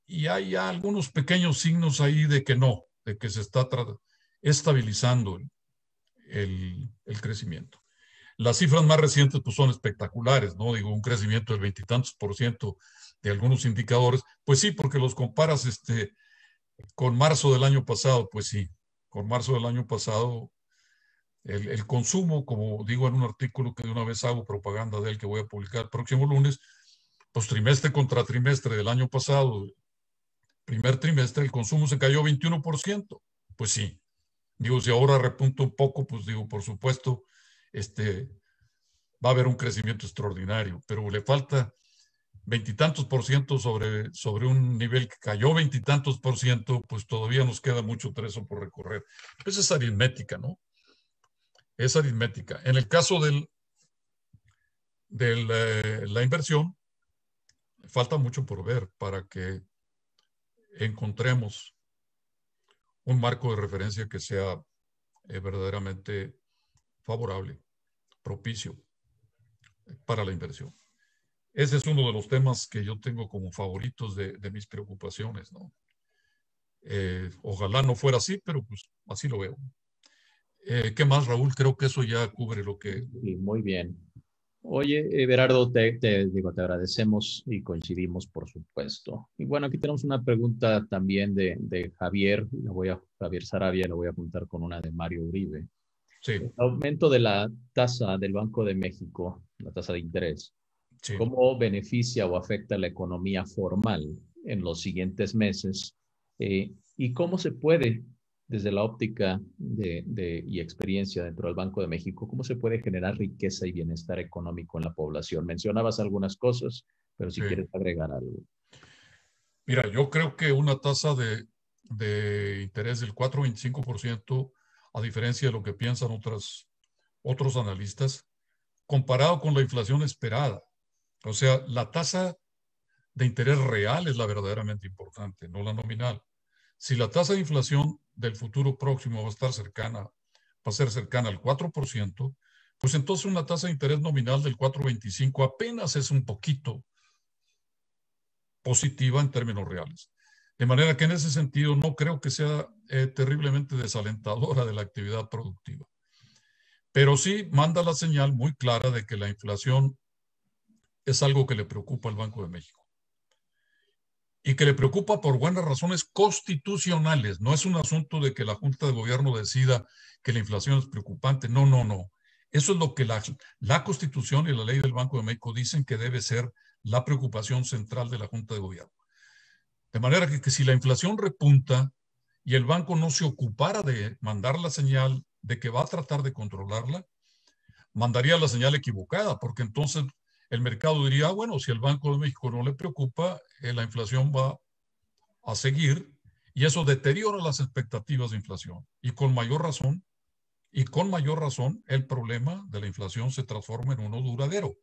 Y hay algunos pequeños signos ahí de que no, de que se está estabilizando el, el, crecimiento. Las cifras más recientes pues, son espectaculares, ¿no? Digo, un crecimiento del veintitantos por ciento de algunos indicadores. Pues sí, porque los comparas este, con marzo del año pasado, pues sí, con marzo del año pasado, el, consumo, como digo en un artículo que de una vez hago propaganda de él que voy a publicar el próximo lunes, pues trimestre contra trimestre del año pasado, primer trimestre, el consumo se cayó 21%. Pues sí, digo, si ahora repunto un poco, pues digo, por supuesto, este, va a haber un crecimiento extraordinario, pero le falta veintitantos por ciento sobre, sobre un nivel que cayó veintitantos por ciento, pues todavía nos queda mucho trezo por recorrer. Esa pues es aritmética, ¿no? Es aritmética. En el caso del, de eh, la inversión, falta mucho por ver para que encontremos un marco de referencia que sea eh, verdaderamente favorable, propicio para la inversión. Ese es uno de los temas que yo tengo como favoritos de, mis preocupaciones, ¿no? Eh, ojalá no fuera así, pero pues así lo veo. Eh, ¿Qué más, Raúl? Creo que eso ya cubre lo que... muy bien. Oye, Berardo, te, digo, te agradecemos y coincidimos, por supuesto. Y bueno, aquí tenemos una pregunta también de, Javier, voy a, Javier Sarabia, lo voy a apuntar con una de Mario Uribe. Sí. El aumento de la tasa del Banco de México, la tasa de interés, ¿Cómo beneficia o afecta la economía formal en los siguientes meses? Eh, ¿Y cómo se puede, desde la óptica de, y experiencia dentro del Banco de México, cómo se puede generar riqueza y bienestar económico en la población? Mencionabas algunas cosas, pero si quieres agregar algo. Mira, yo creo que una tasa de, de interés del 4,25%, a diferencia de lo que piensan otras, otros analistas, comparado con la inflación esperada, o sea, la tasa de interés real es la verdaderamente importante, no la nominal. Si la tasa de inflación del futuro próximo va a estar cercana, va a ser cercana al 4%, pues entonces una tasa de interés nominal del 4.25 apenas es un poquito positiva en términos reales. De manera que en ese sentido no creo que sea eh, terriblemente desalentadora de la actividad productiva. Pero sí manda la señal muy clara de que la inflación es algo que le preocupa al Banco de México. Y que le preocupa por buenas razones constitucionales. No es un asunto de que la Junta de Gobierno decida que la inflación es preocupante. No, no, no. Eso es lo que la, Constitución y la ley del Banco de México dicen que debe ser la preocupación central de la Junta de Gobierno. De manera que, que si la inflación repunta y el banco no se ocupara de mandar la señal de que va a tratar de controlarla, mandaría la señal equivocada, porque entonces el mercado diría, bueno, si el Banco de México no le preocupa, eh, la inflación va a seguir y eso deteriora las expectativas de inflación. Y con mayor razón, y con mayor razón, el problema de la inflación se transforma en uno duradero.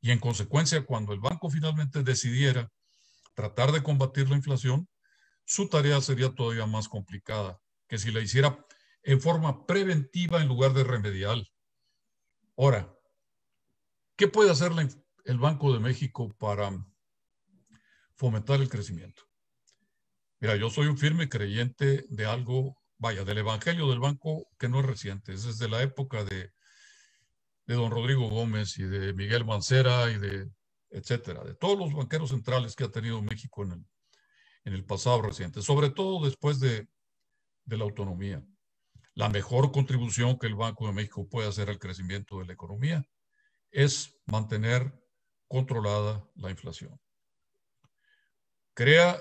Y en consecuencia, cuando el banco finalmente decidiera tratar de combatir la inflación, su tarea sería todavía más complicada que si la hiciera en forma preventiva en lugar de remedial. Ahora, ¿Qué puede hacer el Banco de México para fomentar el crecimiento? Mira, yo soy un firme creyente de algo, vaya, del Evangelio del Banco que no es reciente, es desde la época de, don Rodrigo Gómez y de Miguel Mancera y de, etcétera, de todos los banqueros centrales que ha tenido México en el, en el pasado reciente, sobre todo después de la autonomía. La mejor contribución que el Banco de México puede hacer al crecimiento de la economía es mantener controlada la inflación. Crea,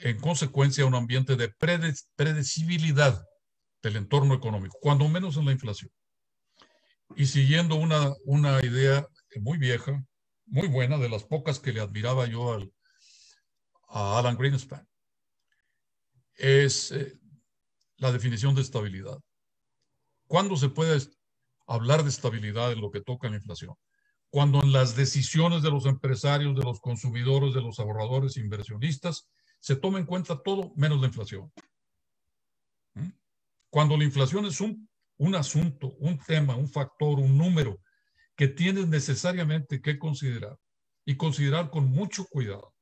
en consecuencia, un ambiente de predecibilidad del entorno económico, cuando menos en la inflación. Y siguiendo una, una idea muy vieja, muy buena, de las pocas que le admiraba yo al, a Alan Greenspan, es eh, la definición de estabilidad. ¿Cuándo se puede hablar de estabilidad en lo que toca a la inflación? cuando en las decisiones de los empresarios, de los consumidores, de los ahorradores, inversionistas, se toma en cuenta todo menos la inflación. ¿Mm? Cuando la inflación es un, un asunto, un tema, un factor, un número que tienes necesariamente que considerar y considerar con mucho cuidado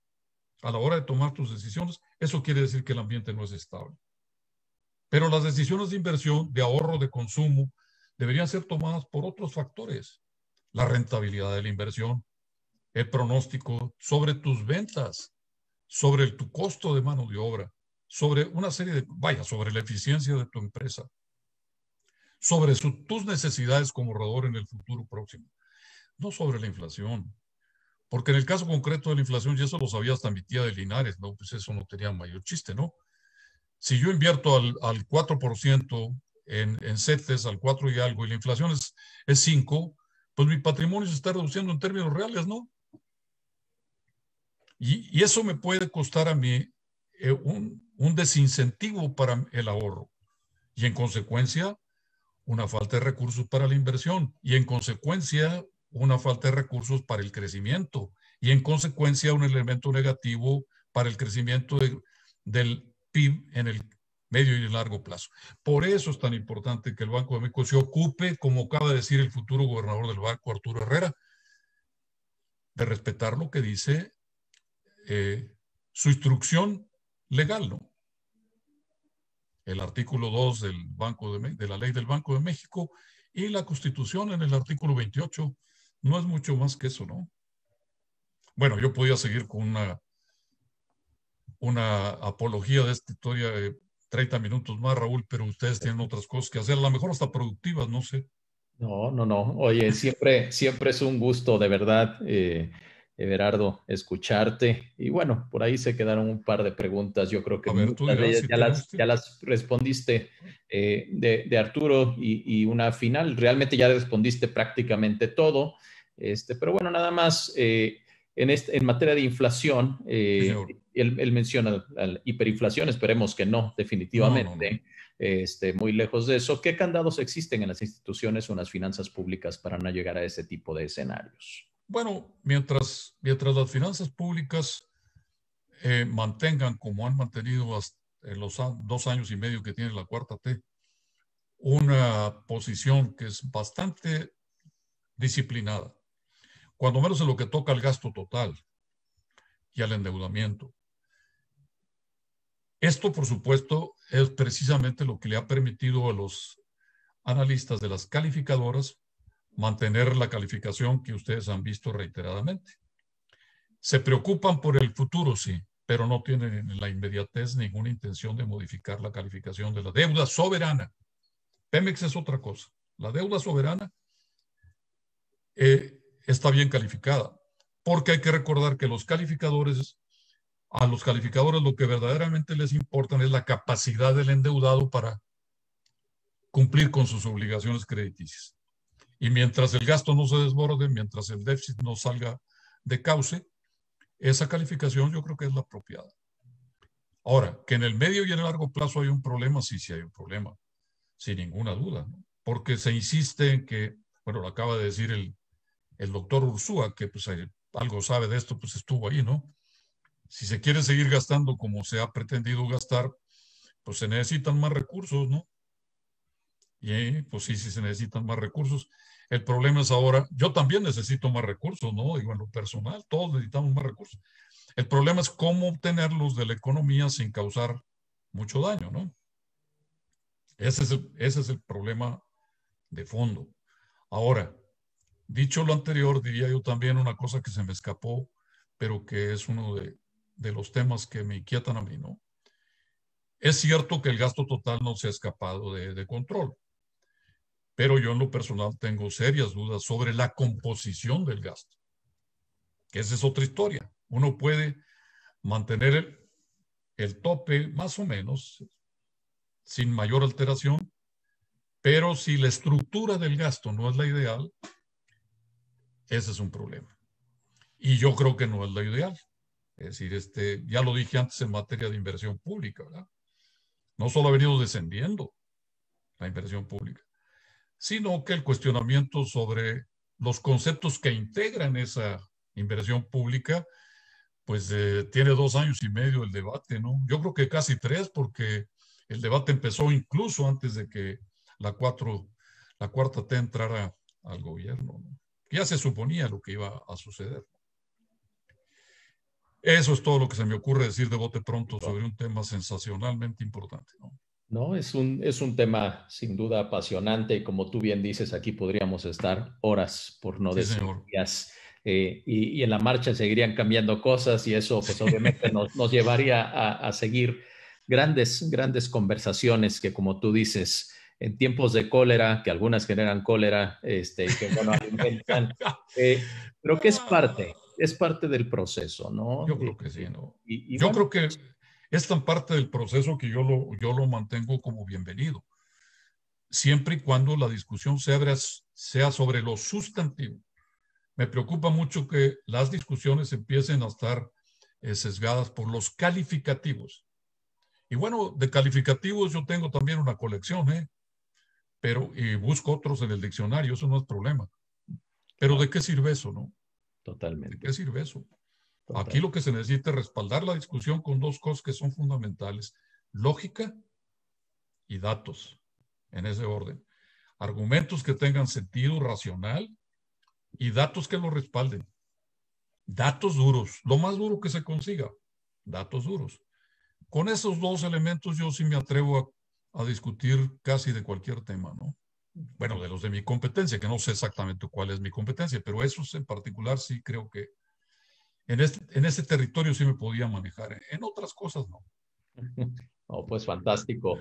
a la hora de tomar tus decisiones, eso quiere decir que el ambiente no es estable. Pero las decisiones de inversión, de ahorro, de consumo, deberían ser tomadas por otros factores, la rentabilidad de la inversión, el pronóstico sobre tus ventas, sobre tu costo de mano de obra, sobre una serie de, vaya, sobre la eficiencia de tu empresa, sobre tus necesidades como ahorrador en el futuro próximo, no sobre la inflación. Porque en el caso concreto de la inflación, y eso lo sabía hasta mi tía de Linares, ¿no? Pues eso no tenía mayor chiste, ¿no? Si yo invierto al, 4% en, en CETES, al 4 y algo, y la inflación es, es 5, pues mi patrimonio se está reduciendo en términos reales, ¿no? Y, eso me puede costar a mí eh, un, desincentivo para el ahorro y en consecuencia una falta de recursos para la inversión y en consecuencia una falta de recursos para el crecimiento y en consecuencia un elemento negativo para el crecimiento del PIB en el medio y largo plazo. Por eso es tan importante que el Banco de México se ocupe, como acaba de decir el futuro gobernador del banco, Arturo Herrera, de respetar lo que dice eh, su instrucción legal, ¿no? El artículo 2 del banco de, la ley del Banco de México y la Constitución en el artículo 28. No es mucho más que eso, ¿no? Bueno, yo podía seguir con una, una apología de esta historia. Eh, 30 minutos más, Raúl, pero ustedes tienen otras cosas que hacer, a lo mejor hasta productivas, no sé. No, no, no. Oye, siempre, siempre es un gusto, de verdad, eh, Everardo, escucharte. Y bueno, por ahí se quedaron un par de preguntas. Yo creo que ya, las, respondiste eh, de, Arturo y, una final. Realmente ya respondiste prácticamente todo. Este, pero bueno, nada más eh, en, este, en materia de inflación él, menciona la, hiperinflación, esperemos que no, definitivamente. Este, muy lejos de eso. ¿Qué candados existen en las instituciones o en las finanzas públicas para no llegar a ese tipo de escenarios? Bueno, mientras, mientras las finanzas públicas eh, mantengan, como han mantenido en eh, los dos años y medio que tiene la cuarta T, una posición que es bastante disciplinada, cuando menos en lo que toca al gasto total y al endeudamiento. Esto, por supuesto, es precisamente lo que le ha permitido a los analistas de las calificadoras mantener la calificación que ustedes han visto reiteradamente. Se preocupan por el futuro, sí, pero no tienen en la inmediatez ninguna intención de modificar la calificación de la deuda soberana. Pemex es otra cosa. La deuda soberana eh, está bien calificada, porque hay que recordar que los calificadores a los calificadores lo que verdaderamente les importa es la capacidad del endeudado para cumplir con sus obligaciones crediticias. Y mientras el gasto no se desborde, mientras el déficit no salga de cauce, esa calificación yo creo que es la apropiada. Ahora, que en el medio y en el largo plazo hay un problema, sí, sí hay un problema, sin ninguna duda, porque se insiste en que, bueno, lo acaba de decir el, doctor Ursúa, que pues algo sabe de esto, pues estuvo ahí, ¿no? si se quiere seguir gastando como se ha pretendido gastar, pues se necesitan más recursos, ¿no? Y pues sí, sí se necesitan más recursos. El problema es ahora, yo también necesito más recursos, ¿no? Digo, en lo personal, todos necesitamos más recursos. El problema es cómo obtenerlos de la economía sin causar mucho daño, ¿no? Ese es el, ese es el problema de fondo. Ahora, dicho lo anterior, diría yo también una cosa que se me escapó, pero que es uno de, de los temas que me inquietan a mí, ¿no? Es cierto que el gasto total no se ha escapado de, control, pero yo en lo personal tengo serias dudas sobre la composición del gasto, que esa es otra historia. Uno puede mantener el, tope más o menos sin mayor alteración, pero si la estructura del gasto no es la ideal, ese es un problema. Y yo creo que no es la ideal. Es decir, este, ya lo dije antes en materia de inversión pública, ¿verdad? No solo ha venido descendiendo la inversión pública, sino que el cuestionamiento sobre los conceptos que integran esa inversión pública, pues eh, tiene dos años y medio el debate, ¿no? Yo creo que casi tres, porque el debate empezó incluso antes de que la, cuatro, la cuarta T entrara al gobierno, Ya se suponía lo que iba a suceder. Eso es todo lo que se me ocurre decir de bote pronto sobre un tema sensacionalmente importante. ¿no? es un, es un tema sin duda apasionante como tú bien dices, aquí podríamos estar horas, por no decir días. Eh, y, en la marcha seguirían cambiando cosas y eso pues obviamente nos, llevaría a, seguir grandes, grandes conversaciones que como tú dices, en tiempos de cólera, que algunas generan cólera, este, que bueno, alimentan, eh, pero que es parte, es parte del proceso, ¿no? Yo creo que eh, sí, ¿no? yo creo que es tan parte del proceso que yo lo, yo lo mantengo como bienvenido, siempre y cuando la discusión sea, sea sobre lo sustantivo. Me preocupa mucho que las discusiones empiecen a estar eh, sesgadas por los calificativos. Y bueno, de calificativos yo tengo también una colección, ¿eh? Pero, y busco otros en el diccionario, eso no es problema. Pero ¿de qué sirve eso, no? Totalmente. ¿De qué sirve eso? Aquí lo que se necesita es respaldar la discusión con dos cosas que son fundamentales, lógica y datos, en ese orden. Argumentos que tengan sentido racional y datos que lo respalden. Datos duros, lo más duro que se consiga, datos duros. Con esos dos elementos yo sí me atrevo a discutir casi de cualquier tema, ¿no? bueno, de los de mi competencia, que no sé exactamente cuál es mi competencia, pero esos en particular sí creo que en este, en este territorio sí me podía manejar, en otras cosas no. Oh, pues fantástico.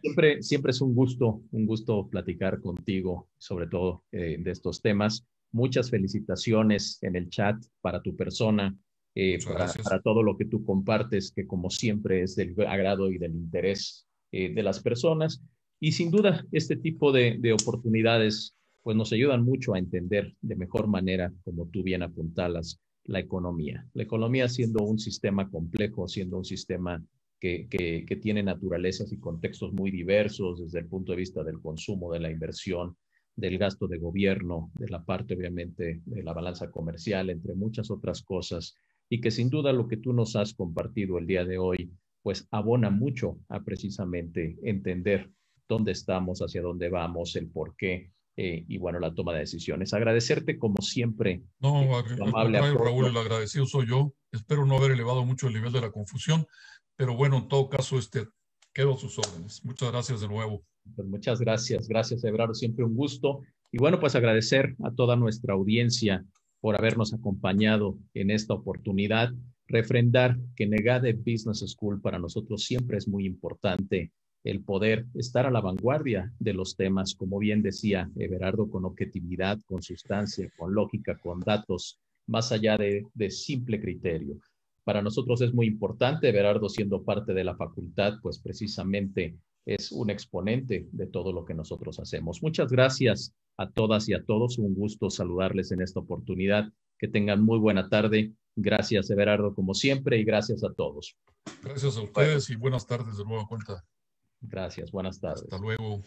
siempre, siempre es un gusto, un gusto platicar contigo, sobre todo eh, de estos temas. Muchas felicitaciones en el chat para tu persona, eh, para, todo lo que tú compartes, que como siempre es del agrado y del interés eh, de las personas. Y sin duda, este tipo de, oportunidades pues nos ayudan mucho a entender de mejor manera, como tú bien apuntalas, la economía. La economía siendo un sistema complejo, siendo un sistema que, que, que, tiene naturalezas y contextos muy diversos desde el punto de vista del consumo, de la inversión, del gasto de gobierno, de la parte obviamente de la balanza comercial, entre muchas otras cosas, y que sin duda lo que tú nos has compartido el día de hoy, pues abona mucho a precisamente entender dónde estamos, hacia dónde vamos, el por qué. Eh, y bueno, la toma de decisiones. Agradecerte como siempre. No, eh, amable Raúl, el agradecido soy yo. Espero no haber elevado mucho el nivel de la confusión, pero bueno, en todo caso, este, quedo a sus órdenes. Muchas gracias de nuevo. Pues muchas gracias, gracias Ebrardo, siempre un gusto. Y bueno, pues agradecer a toda nuestra audiencia por habernos acompañado en esta oportunidad. Refrendar que Negade Business School para nosotros siempre es muy importante el poder estar a la vanguardia de los temas, como bien decía Everardo, con objetividad, con sustancia, con lógica, con datos, más allá de, simple criterio. Para nosotros es muy importante, Everardo siendo parte de la facultad, pues precisamente es un exponente de todo lo que nosotros hacemos. Muchas gracias a todas y a todos. Un gusto saludarles en esta oportunidad. Que tengan muy buena tarde. Gracias, Everardo, como siempre, y gracias a todos. Gracias a ustedes y buenas tardes de nuevo. cuenta. Gracias, buenas tardes. Hasta luego.